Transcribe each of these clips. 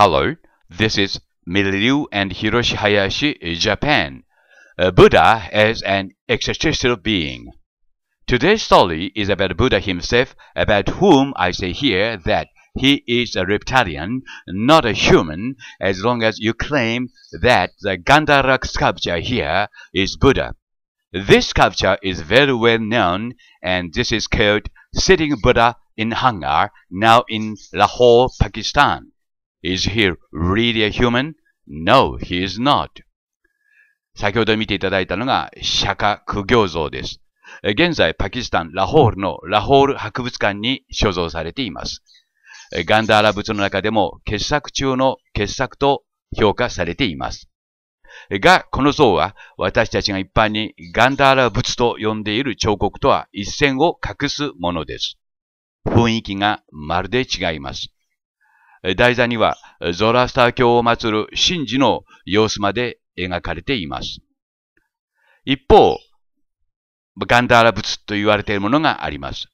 Hello, this is Miliu and Hiroshi Hayashi, Japan. Uh, Buddha as an existential being. Today's story is about Buddha himself, about whom I say here that he is a reptilian, not a human, as long as you claim that the Gandhara sculpture here is Buddha. This sculpture is very well known, and this is called Sitting Buddha in Hangar, now in Lahore, Pakistan. Is he really a human? No, he is not. 先ほど見ていただいたのが釈迦苦行像です。現在、パキスタン・ラホールのラホール博物館に所蔵されています。ガンダーラ仏の中でも傑作中の傑作と評価されています。が、この像は私たちが一般にガンダーラ仏と呼んでいる彫刻とは一線を隠すものです。雰囲気がまるで違います。台座にはゾラスター教を祀る神事の様子まで描かれています。一方、ガンダーラ仏と言われているものがあります。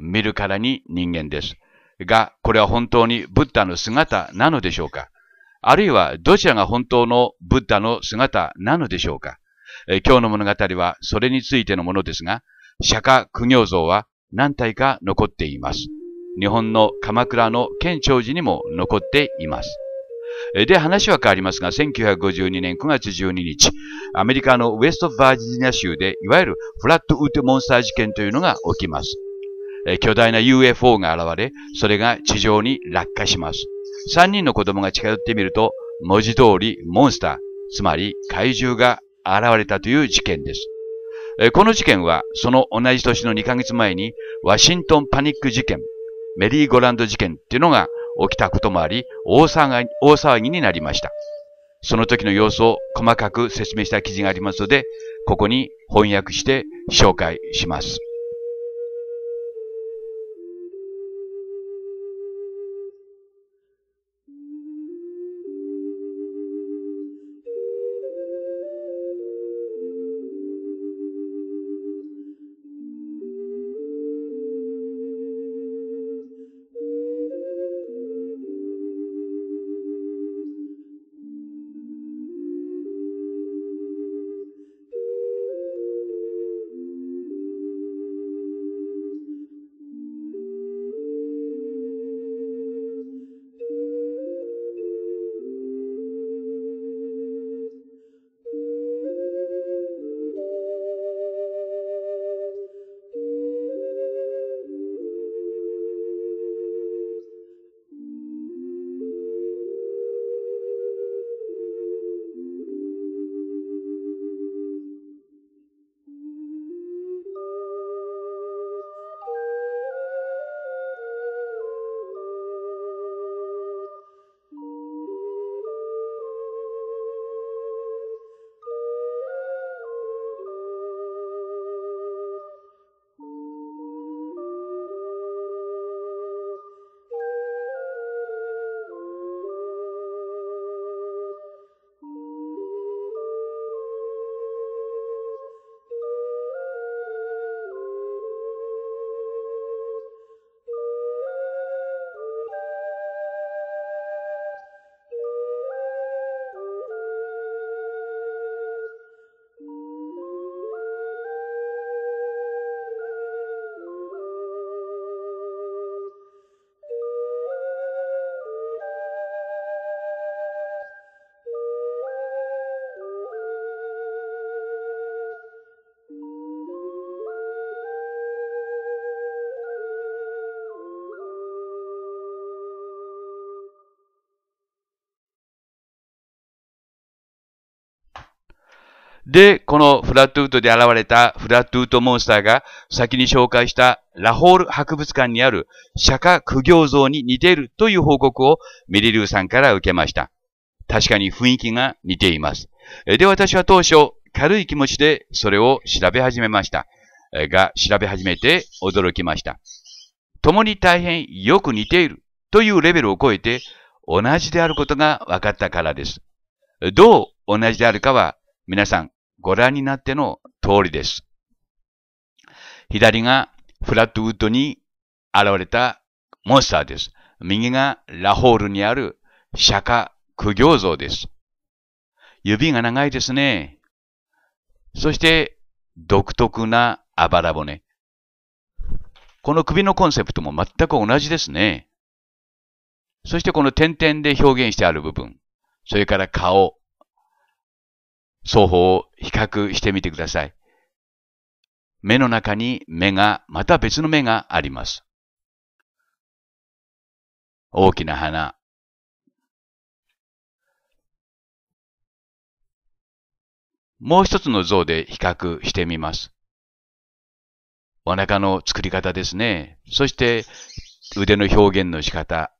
見るからに人間です。が、これは本当にブッダの姿なのでしょうかあるいはどちらが本当のブッダの姿なのでしょうか今日の物語はそれについてのものですが、釈迦苦行像は何体か残っています。日本の鎌倉の県庁寺にも残っています。で、話は変わりますが、1952年9月12日、アメリカのウェストバージニア州で、いわゆるフラットウッドモンスター事件というのが起きます。巨大な UFO が現れ、それが地上に落下します。3人の子供が近寄ってみると、文字通りモンスター、つまり怪獣が現れたという事件です。この事件は、その同じ年の2ヶ月前に、ワシントンパニック事件メリーゴランド事件っていうのが起きたこともあり、大騒ぎ大騒ぎになりました。その時の様子を細かく説明した記事がありますので、ここに翻訳して紹介します。で、このフラットウッドで現れたフラットウッドモンスターが先に紹介したラホール博物館にある釈迦苦行像に似ているという報告をミリリュウさんから受けました。確かに雰囲気が似ています。で、私は当初軽い気持ちでそれを調べ始めました。が、調べ始めて驚きました。共に大変よく似ているというレベルを超えて同じであることが分かったからです。どう同じであるかは皆さんご覧になっての通りです。左がフラットウッドに現れたモンスターです。右がラホールにある釈迦苦行像です。指が長いですね。そして、独特なあばら骨。この首のコンセプトも全く同じですね。そしてこの点々で表現してある部分。それから顔、双方を比較してみてください。目の中に目が、また別の目があります。大きな花。もう一つの像で比較してみます。お腹の作り方ですね。そして腕の表現の仕方。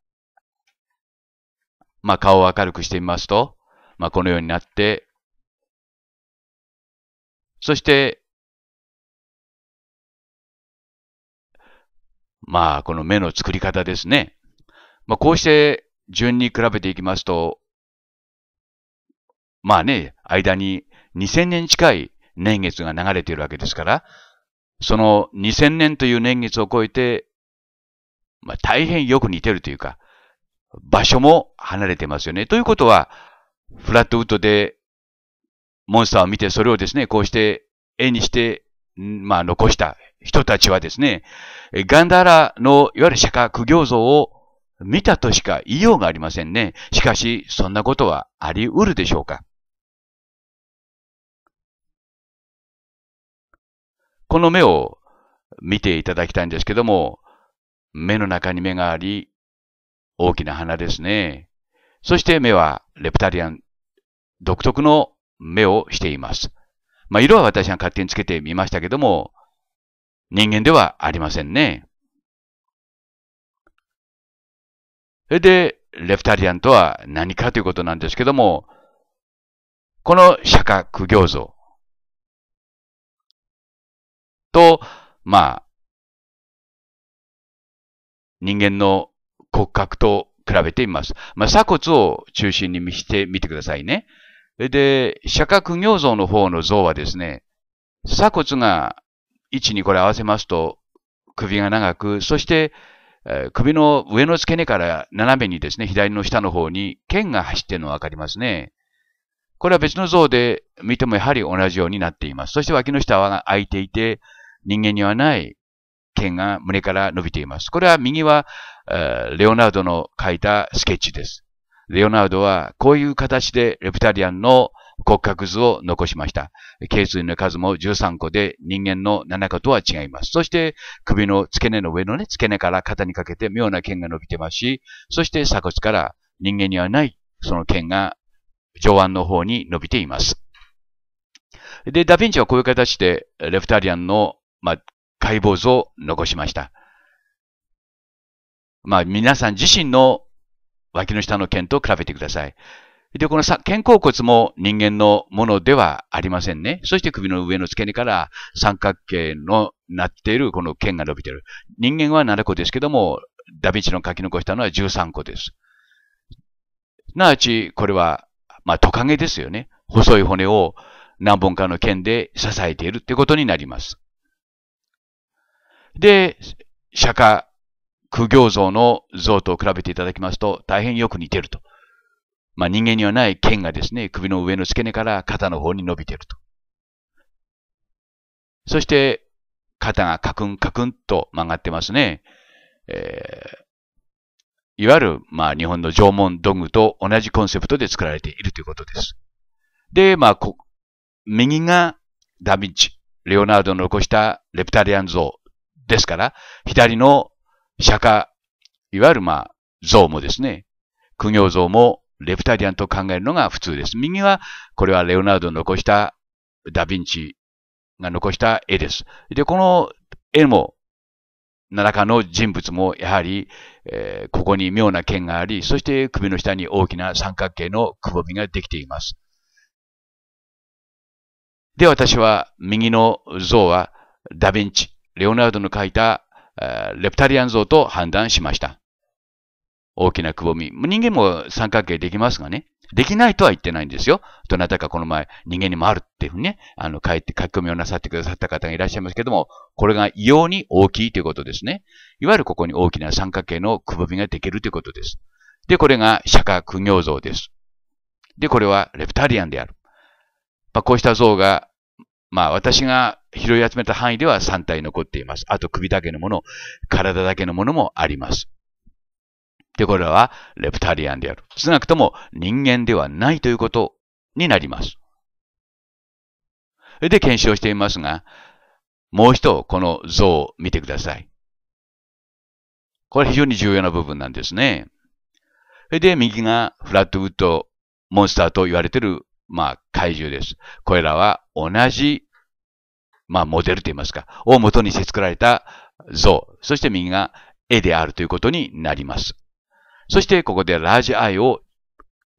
まあ顔を明るくしてみますと、まあこのようになってそして、まあ、この目の作り方ですね。まあ、こうして順に比べていきますと、まあね、間に2000年近い年月が流れているわけですから、その2000年という年月を超えて、まあ、大変よく似てるというか、場所も離れてますよね。ということは、フラットウッドでモンスターを見て、それをですね、こうして絵にして、まあ、残した人たちはですね、ガンダーラのいわゆる釈迦苦行像を見たとしか言いようがありませんね。しかし、そんなことはあり得るでしょうかこの目を見ていただきたいんですけども、目の中に目があり、大きな鼻ですね。そして目はレプタリアン独特の目をしています。まあ、色は私が勝手につけてみましたけども、人間ではありませんね。それで、レフタリアンとは何かということなんですけども、この釈迦苦行像と、まあ、人間の骨格と比べてみます。まあ、鎖骨を中心に見してみてくださいね。で、釈迦苦行像の方の像はですね、鎖骨が位置にこれ合わせますと、首が長く、そして、えー、首の上の付け根から斜めにですね、左の下の方に剣が走っているのがわかりますね。これは別の像で見てもやはり同じようになっています。そして脇の下は開いていて、人間にはない剣が胸から伸びています。これは右は、えー、レオナルドの描いたスケッチです。レオナルドはこういう形でレプタリアンの骨格図を残しました。頸椎の数も13個で人間の7個とは違います。そして首の付け根の上のね、付け根から肩にかけて妙な剣が伸びてますし、そして鎖骨から人間にはないその剣が上腕の方に伸びています。で、ダヴィンチはこういう形でレプタリアンの、まあ、解剖図を残しました。まあ、皆さん自身の脇の下の腱と比べてください。で、この肩甲骨も人間のものではありませんね。そして首の上の付け根から三角形のなっているこの剣が伸びている。人間は7個ですけども、ダヴィンチの書き残したのは13個です。すなわち、これは、まあ、トカゲですよね。細い骨を何本かの剣で支えているってことになります。で、釈迦苦行像の像と比べていただきますと、大変よく似ていると。まあ、人間にはない剣がですね、首の上の付け根から肩の方に伸びていると。そして、肩がカクンカクンと曲がってますね。えー、いわゆる、まあ、日本の縄文道具と同じコンセプトで作られているということです。で、まあ、こ右がダヴィンチ、レオナルドの残したレプタリアン像ですから、左の釈迦、いわゆるまあ、像もですね、苦行像もレプタリアンと考えるのが普通です。右は、これはレオナルドの残したダヴィンチが残した絵です。で、この絵も、何らかの人物もやはり、えー、ここに妙な剣があり、そして首の下に大きな三角形のくぼみができています。で、私は右の像はダヴィンチ、レオナルドの描いたレプタリアン像と判断しました。大きなくぼみ。人間も三角形できますがね。できないとは言ってないんですよ。どなたかこの前、人間にもあるっていうふうにね、あの、書いて、書き込みをなさってくださった方がいらっしゃいますけども、これが異様に大きいということですね。いわゆるここに大きな三角形のくぼみができるということです。で、これが釈迦苦行像です。で、これはレプタリアンである。まあ、こうした像が、まあ、私が拾い集めた範囲では3体残っています。あと首だけのもの、体だけのものもあります。で、これらはレプタリアンである。少なくとも人間ではないということになります。で、検証していますが、もう一度この像を見てください。これ非常に重要な部分なんですね。で、右がフラットウッドモンスターと言われている、まあ、怪獣です。これらは同じまあ、モデルと言いますか、を元にして作られた像、そして右が絵であるということになります。そして、ここでラージアイを、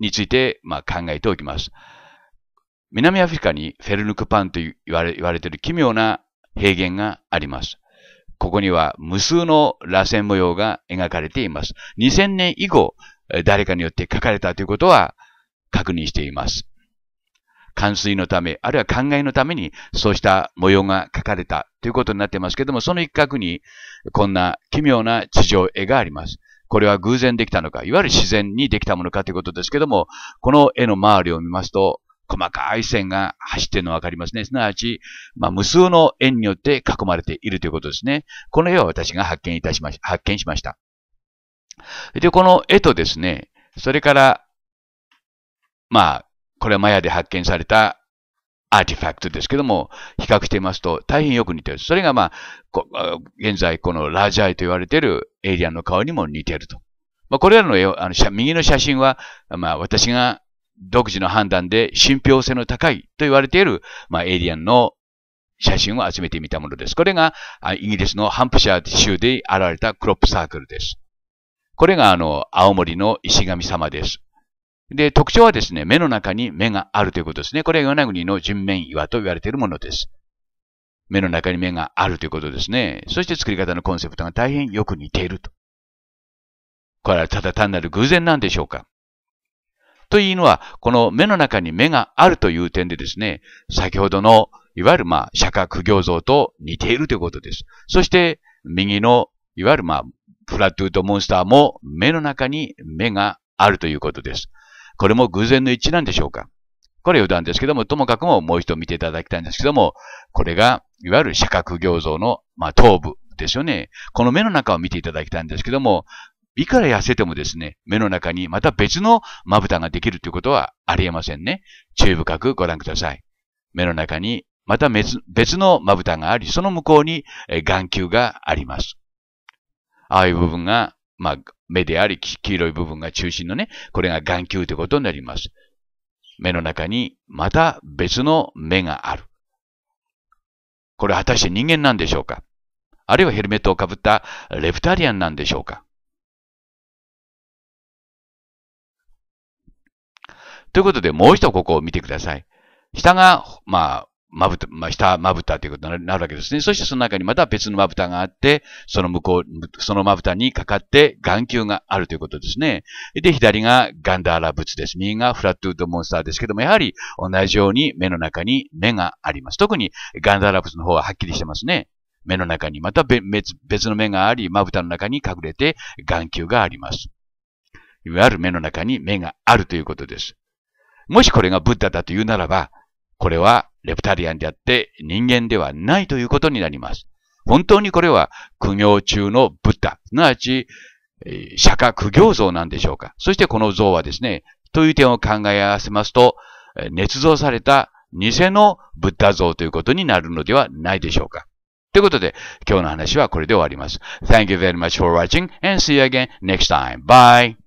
について、まあ、考えておきます。南アフリカにフェルヌクパンと言われ言われている奇妙な平原があります。ここには無数の螺旋模様が描かれています。2000年以後、誰かによって描かれたということは確認しています。冠水のため、あるいは考えのために、そうした模様が書かれたということになってますけども、その一角に、こんな奇妙な地上絵があります。これは偶然できたのか、いわゆる自然にできたものかということですけども、この絵の周りを見ますと、細かい線が走っているのわかりますね。すなわち、まあ、無数の円によって囲まれているということですね。この絵は私が発見いたしまし、発見しました。で、この絵とですね、それから、まあ、これはマヤで発見されたアーティファクトですけども、比較してみますと大変よく似ている。それがまあ、現在このラージアイと言われているエイリアンの顔にも似ていると。まあ、これらの絵あの、右の写真は、まあ、私が独自の判断で信憑性の高いと言われている、まあ、エイリアンの写真を集めてみたものです。これが、イギリスのハンプシャー州で現れたクロップサークルです。これが、あの、青森の石神様です。で、特徴はですね、目の中に目があるということですね。これは与那国の人面岩と言われているものです。目の中に目があるということですね。そして作り方のコンセプトが大変よく似ていると。これはただ単なる偶然なんでしょうかというのは、この目の中に目があるという点でですね、先ほどの、いわゆるまあ、釈迦苦行像と似ているということです。そして、右の、いわゆるまあ、フラットゥードモンスターも目の中に目があるということです。これも偶然の一致なんでしょうかこれ余談ですけども、ともかくももう一度見ていただきたいんですけども、これが、いわゆる射角行像の、まあ、頭部ですよね。この目の中を見ていただきたいんですけども、いくら痩せてもですね、目の中にまた別のまぶたができるということはありえませんね。注意深くご覧ください。目の中にまた別のまぶたがあり、その向こうに眼球があります。ああいう部分がまあ、目であり、黄色い部分が中心のね、これが眼球ということになります。目の中にまた別の目がある。これ果たして人間なんでしょうかあるいはヘルメットをかぶったレプタリアンなんでしょうかということで、もう一度ここを見てください。下が、まあ、まぶた、まあ、下まぶたということになるわけですね。そしてその中にまた別のまぶたがあって、その向こう、そのまぶたにかかって眼球があるということですね。で、左がガンダーラ仏です。右がフラットウッドモンスターですけども、やはり同じように目の中に目があります。特にガンダーラ仏の方ははっきりしてますね。目の中にまた別の目があり、まぶたの中に隠れて眼球があります。いわゆる目の中に目があるということです。もしこれがブッダだというならば、これはレプタリアンであって人間ではないということになります。本当にこれは苦行中のブッダ、すなわち、釈迦苦行像なんでしょうか。そしてこの像はですね、という点を考え合わせますと、捏造された偽のブッダ像ということになるのではないでしょうか。ということで、今日の話はこれで終わります。Thank you very much for watching and see you again next time. Bye!